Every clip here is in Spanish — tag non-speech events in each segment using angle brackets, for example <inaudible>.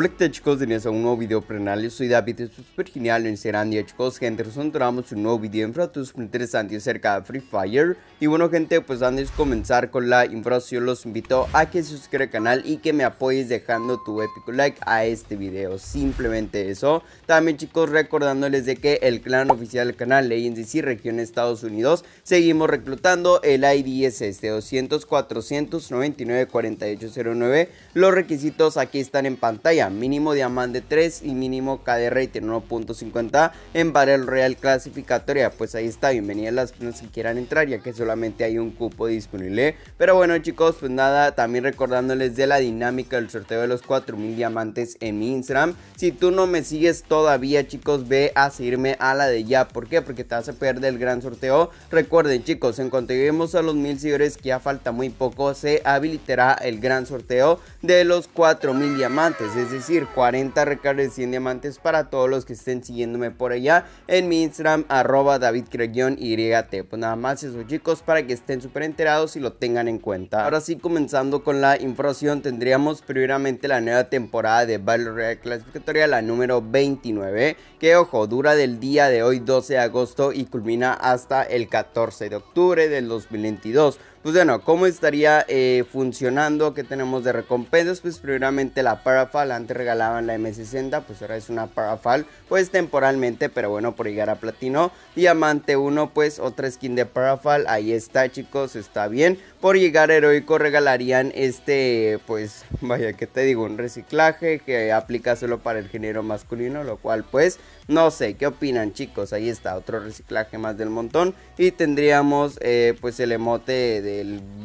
Hola chicos, bienvenidos a un nuevo video prenal, yo soy David, es súper genial, en Serandia chicos, gente, nos un nuevo video infratus súper interesante acerca de Free Fire y bueno gente, pues antes de comenzar con la yo los invito a que se suscriban al canal y que me apoyes dejando tu épico like a este video, simplemente eso también chicos, recordándoles de que el clan oficial del canal y Región Estados Unidos, seguimos reclutando el ID es este, 200 499 4809 los requisitos aquí están en pantalla mínimo diamante 3 y mínimo KD rating 1.50 en Battle real clasificatoria. Pues ahí está, bienvenidas las que quieran entrar ya que solamente hay un cupo disponible. Pero bueno chicos, pues nada, también recordándoles de la dinámica del sorteo de los 4000 diamantes en Instagram. Si tú no me sigues todavía chicos, ve a seguirme a la de ya. ¿Por qué? Porque te hace perder el gran sorteo. Recuerden chicos, en cuanto lleguemos a los 1000 seguidores que ya falta muy poco, se habilitará el gran sorteo de los 4000 diamantes decir 40 recargas de 100 diamantes para todos los que estén siguiéndome por allá en mi Instagram arroba Pues nada más eso chicos para que estén súper enterados y lo tengan en cuenta. Ahora sí comenzando con la información tendríamos primeramente la nueva temporada de Battle Royale clasificatoria la número 29 que ojo dura del día de hoy 12 de agosto y culmina hasta el 14 de octubre del 2022 pues bueno, ¿cómo estaría eh, funcionando? ¿Qué tenemos de recompensas? Pues primeramente la Parafal, antes regalaban la M60, pues ahora es una Parafal, pues temporalmente, pero bueno, por llegar a Platino. Diamante 1, pues otra skin de Parafal, ahí está chicos, está bien. Por llegar a Heroico regalarían este, pues <laughs> vaya, que te digo? Un reciclaje que aplica solo para el género masculino, lo cual pues no sé, ¿qué opinan chicos? Ahí está, otro reciclaje más del montón y tendríamos eh, pues el emote de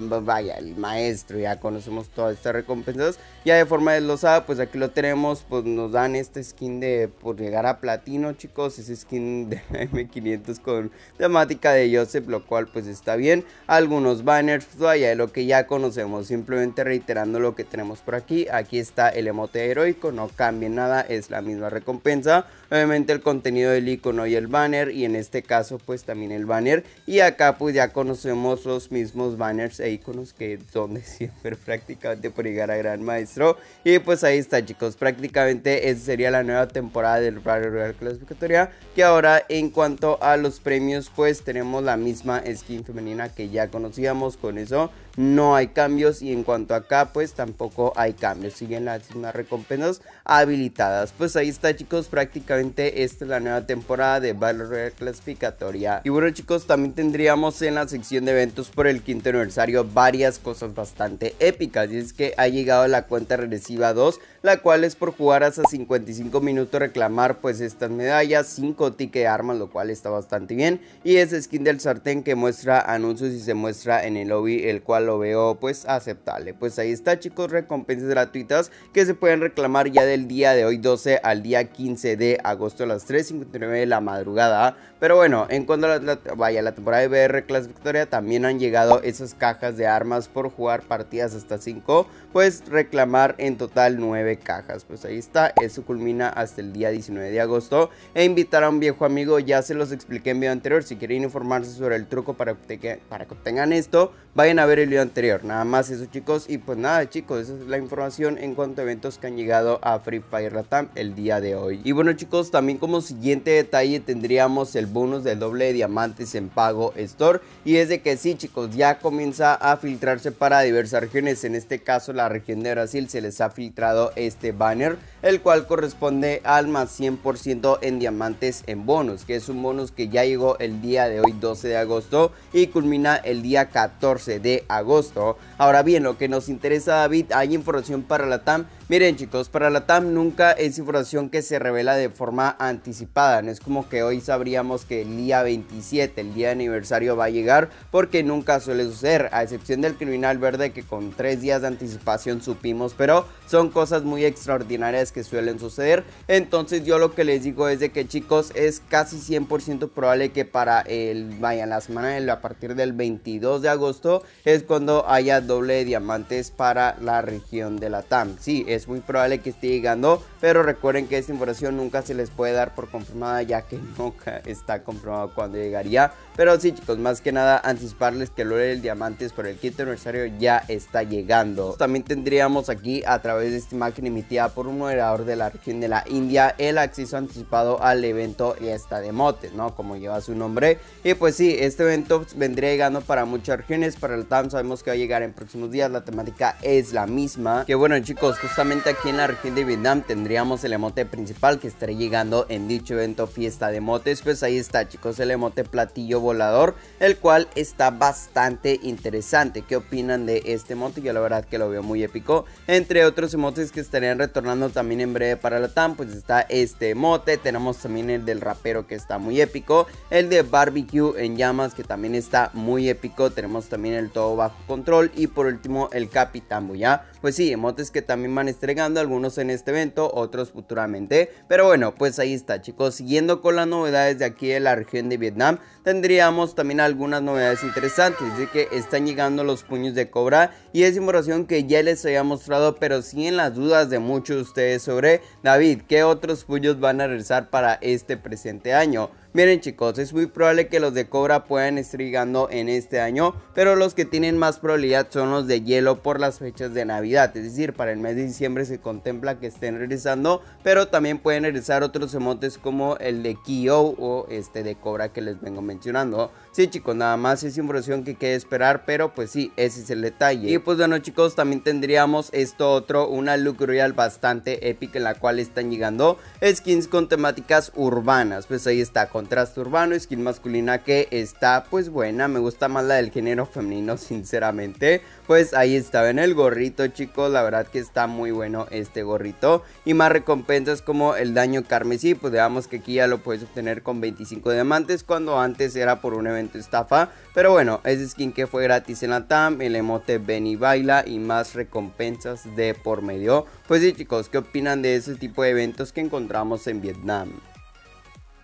vaya, el maestro, ya conocemos todas estas recompensas. Ya de forma desglosada, pues aquí lo tenemos, pues nos dan este skin de, por llegar a platino, chicos, ese skin de M500 con temática de Joseph, lo cual pues está bien. Algunos banners, pues, vaya, de lo que ya conocemos, simplemente reiterando lo que tenemos por aquí. Aquí está el emote heroico, no cambia nada, es la misma recompensa obviamente el contenido del icono y el banner y en este caso pues también el banner y acá pues ya conocemos los mismos banners e iconos que donde <laughs> siempre prácticamente por llegar a Gran Maestro y pues ahí está chicos prácticamente esa sería la nueva temporada del Battle Royale clasificatoria que ahora en cuanto a los premios pues tenemos la misma skin femenina que ya conocíamos con eso no hay cambios y en cuanto acá pues tampoco hay cambios siguen las mismas recompensas habilitadas pues ahí está chicos prácticamente esta es la nueva temporada de Battle Royale clasificatoria. Y bueno chicos, también tendríamos en la sección de eventos por el quinto aniversario varias cosas bastante épicas. Y es que ha llegado la cuenta regresiva 2, la cual es por jugar hasta 55 minutos reclamar pues estas medallas, 5 tickets de armas, lo cual está bastante bien. Y es skin del sartén que muestra anuncios y se muestra en el lobby, el cual lo veo pues aceptable. Pues ahí está chicos, recompensas gratuitas que se pueden reclamar ya del día de hoy 12 al día 15 de agosto a las 3.59 de la madrugada. Pero bueno, en cuanto a la, vaya, la temporada de BR Class Victoria, también han llegado esas cajas de armas por jugar partidas hasta 5, pues reclamar en total 9 cajas. Pues ahí está, eso culmina hasta el día 19 de agosto. E invitar a un viejo amigo, ya se los expliqué en video anterior, si quieren informarse sobre el truco para, que, para que obtengan esto, vayan a ver el video anterior. Nada más eso chicos, y pues nada chicos, esa es la información en cuanto a eventos que han llegado a Free Fire Latam el día de hoy. Y bueno chicos, también como siguiente detalle tendríamos el bonus del doble diamantes en pago store. Y es de que sí chicos, ya comienza a filtrarse para diversas regiones. En este caso la región de Brasil se les ha filtrado este banner, el cual corresponde al más 100% en diamantes en bonus. Que es un bonus que ya llegó el día de hoy 12 de agosto y culmina el día 14 de agosto. Ahora bien, lo que nos interesa David, hay información para la TAM Miren chicos, para la TAM nunca es información que se revela de forma anticipada, no es como que hoy sabríamos que el día 27, el día de aniversario va a llegar, porque nunca suele suceder, a excepción del criminal verde que con tres días de anticipación supimos, pero son cosas muy extraordinarias que suelen suceder, entonces yo lo que les digo es de que chicos, es casi 100% probable que para el, vaya, la semana a partir del 22 de agosto es cuando haya doble de diamantes para la región de la TAM, sí, es es muy probable que esté llegando pero recuerden que esta información nunca se les puede dar por confirmada ya que <laughs> nunca está confirmado cuándo llegaría. Pero sí chicos, más que nada anticiparles que el lore del diamantes por el quinto aniversario ya está llegando. También tendríamos aquí a través de esta imagen emitida por un moderador de la región de la India el acceso anticipado al evento y esta de motes, ¿no? Como lleva su nombre. Y pues sí, este evento vendría llegando para muchas regiones, para el tan sabemos que va a llegar en próximos días, la temática es la misma. Que bueno chicos, justamente aquí en la región de Vietnam tendríamos tendríamos el emote principal que estará llegando en dicho evento fiesta de motes. Pues ahí está chicos el emote platillo volador, el cual está bastante interesante. ¿Qué opinan de este emote? Yo la verdad que lo veo muy épico. Entre otros emotes que estarían retornando también en breve para la TAM, pues está este emote. Tenemos también el del rapero que está muy épico. El de barbecue en llamas que también está muy épico. Tenemos también el todo bajo control y por último el capitán ya pues sí, emotes que también van estregando, algunos en este evento, otros futuramente. Pero bueno, pues ahí está chicos, siguiendo con las novedades de aquí de la región de Vietnam, tendríamos también algunas novedades interesantes, de que están llegando los puños de cobra y es información que ya les había mostrado, pero siguen las dudas de muchos de ustedes sobre David, ¿qué otros puños van a regresar para este presente año? Miren chicos, es muy probable que los de Cobra puedan estar llegando en este año, pero los que tienen más probabilidad son los de Hielo por las fechas de Navidad es decir, para el mes de diciembre se contempla que estén regresando, pero también pueden regresar otros emotes como el de Kyo o este de Cobra que les vengo mencionando. Sí, chicos, nada más es información que quede esperar, pero pues sí, ese es el detalle. Y pues bueno, chicos, también tendríamos esto otro, una look real bastante épica en la cual están llegando skins con temáticas urbanas. Pues ahí está, contraste urbano, skin masculina que está pues buena, me gusta más la del género femenino, <laughs> sinceramente. Pues ahí estaba en el gorrito, chicos, la verdad que está muy bueno este gorrito. Y más recompensas como el daño carmesí, pues digamos que aquí ya lo puedes obtener con 25 diamantes cuando antes era por un evento estafa. Pero bueno, ese skin que fue gratis en la TAM, el emote ven y baila y más recompensas de por medio. Pues sí chicos, ¿qué opinan de ese tipo de eventos que encontramos en Vietnam?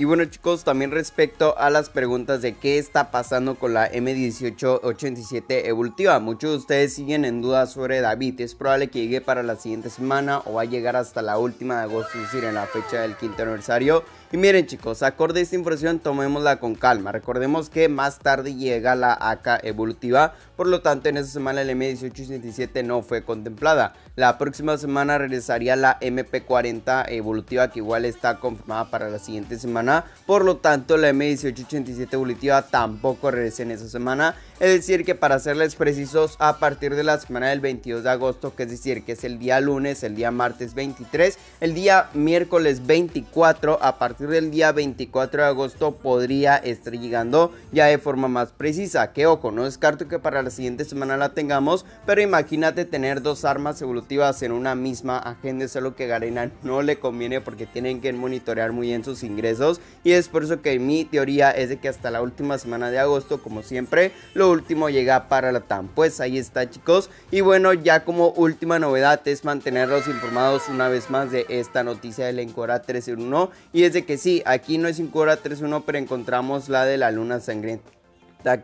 Y bueno chicos, también respecto a las preguntas de qué está pasando con la M1887 evolutiva. Muchos de ustedes siguen en dudas sobre David. Es probable que llegue para la siguiente semana o va a llegar hasta la última de agosto, es decir, en la fecha del quinto aniversario. Y miren chicos, acorde a esta información tomémosla con calma. Recordemos que más tarde llega la AK evolutiva, por lo tanto en esta semana la m 1887 no fue contemplada. La próxima semana regresaría la MP40 evolutiva que igual está confirmada para la siguiente semana. Por lo tanto la M1887 evolutiva tampoco regresa en esa semana. Es decir que para serles precisos a partir de la semana del 22 de agosto, que es decir que es el día lunes, el día martes 23, el día miércoles 24 a partir el del día 24 de agosto podría estar llegando ya de forma más precisa. Que ojo, no descarto que para la siguiente semana la tengamos, pero imagínate tener dos armas evolutivas en una misma agenda, es que Garena no le conviene porque tienen que monitorear muy bien sus ingresos y es por eso que mi teoría es de que hasta la última semana de agosto, como siempre, lo último llega para la TAM. Pues ahí está chicos y bueno, ya como última novedad es mantenerlos informados una vez más de esta noticia del Encora 3 y es de que sí, aquí no es Encora 3.1, pero encontramos la de la luna sangrienta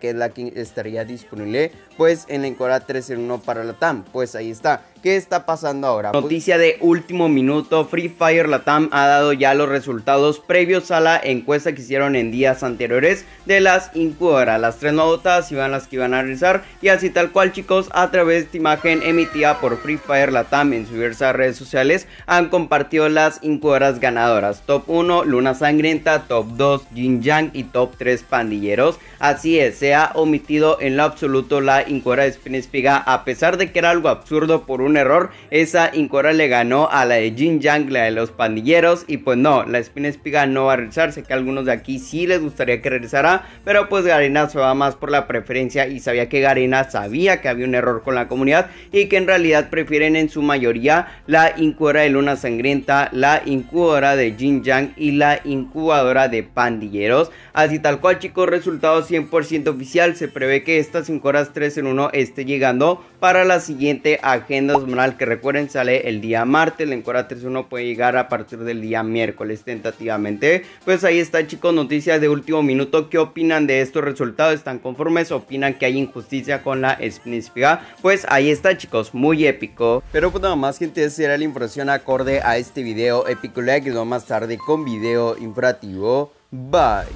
que es la que estaría disponible pues en Encora 3.1 para la TAM. Pues ahí está. ¿Qué está pasando ahora? Pues Noticia de último minuto, Free Fire Latam ha dado ya los resultados previos a la encuesta que hicieron en días anteriores de las incubadoras, Las tres notas iban las que iban a realizar y así tal cual chicos, a través de esta imagen emitida por Free Fire Latam en sus diversas redes sociales han compartido las Incubadoras ganadoras. Top 1, Luna Sangrienta, top 2, Jin Yang y top 3, Pandilleros. Así es, se ha omitido en lo absoluto la Incubadora de Spin a pesar de que era algo absurdo por un error. Esa Incora le ganó a la de Jin Yang, la de los pandilleros. Y pues no, la Espina Espiga no va a regresar. Sé que a algunos de aquí sí les gustaría que regresara. Pero pues Garena se va más por la preferencia. Y sabía que Garena sabía que había un error con la comunidad. Y que en realidad prefieren en su mayoría la Incubadora de Luna Sangrienta, la Incubadora de Jin y la Incubadora de Pandilleros. Así tal cual chicos, resultado 100% oficial. Se prevé que estas 5 horas 3 en 1 esté llegando para la siguiente agenda que recuerden sale el día martes, la encuadra 3.1 puede llegar a partir del día miércoles tentativamente. Pues ahí está chicos, noticias de último minuto, ¿qué opinan de estos resultados? ¿Están conformes? ¿Opinan que hay injusticia con la espinística Pues ahí está chicos, muy épico. Pero pues nada más gente, esa era la información acorde a este video épico, le like, más tarde con video informativo. Bye.